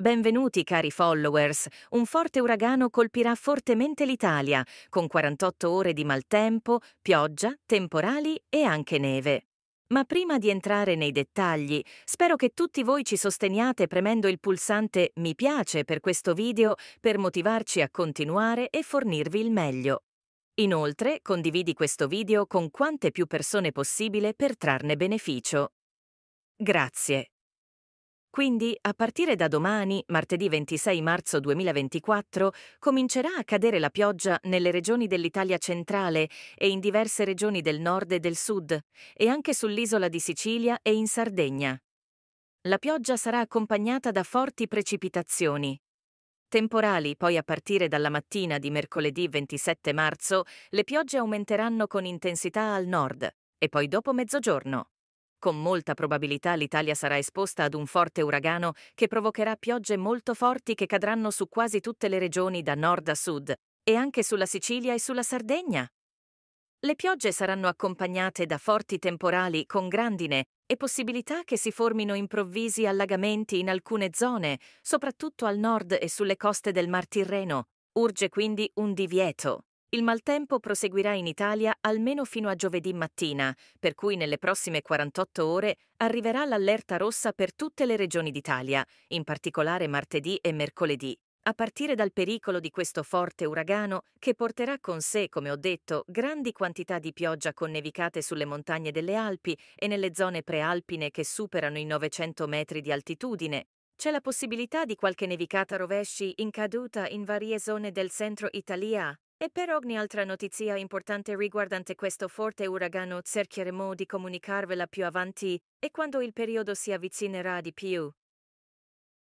Benvenuti cari followers, un forte uragano colpirà fortemente l'Italia, con 48 ore di maltempo, pioggia, temporali e anche neve. Ma prima di entrare nei dettagli, spero che tutti voi ci sosteniate premendo il pulsante mi piace per questo video per motivarci a continuare e fornirvi il meglio. Inoltre, condividi questo video con quante più persone possibile per trarne beneficio. Grazie. Quindi, a partire da domani, martedì 26 marzo 2024, comincerà a cadere la pioggia nelle regioni dell'Italia centrale e in diverse regioni del nord e del sud, e anche sull'isola di Sicilia e in Sardegna. La pioggia sarà accompagnata da forti precipitazioni. Temporali, poi a partire dalla mattina di mercoledì 27 marzo, le piogge aumenteranno con intensità al nord, e poi dopo mezzogiorno. Con molta probabilità l'Italia sarà esposta ad un forte uragano che provocherà piogge molto forti che cadranno su quasi tutte le regioni da nord a sud e anche sulla Sicilia e sulla Sardegna. Le piogge saranno accompagnate da forti temporali con grandine e possibilità che si formino improvvisi allagamenti in alcune zone, soprattutto al nord e sulle coste del Mar Tirreno. Urge quindi un divieto. Il maltempo proseguirà in Italia almeno fino a giovedì mattina, per cui nelle prossime 48 ore arriverà l'allerta rossa per tutte le regioni d'Italia, in particolare martedì e mercoledì, a partire dal pericolo di questo forte uragano che porterà con sé, come ho detto, grandi quantità di pioggia con nevicate sulle montagne delle Alpi e nelle zone prealpine che superano i 900 metri di altitudine, c'è la possibilità di qualche nevicata rovesci in caduta in varie zone del centro Italia, e per ogni altra notizia importante riguardante questo forte uragano cercheremo di comunicarvela più avanti e quando il periodo si avvicinerà di più.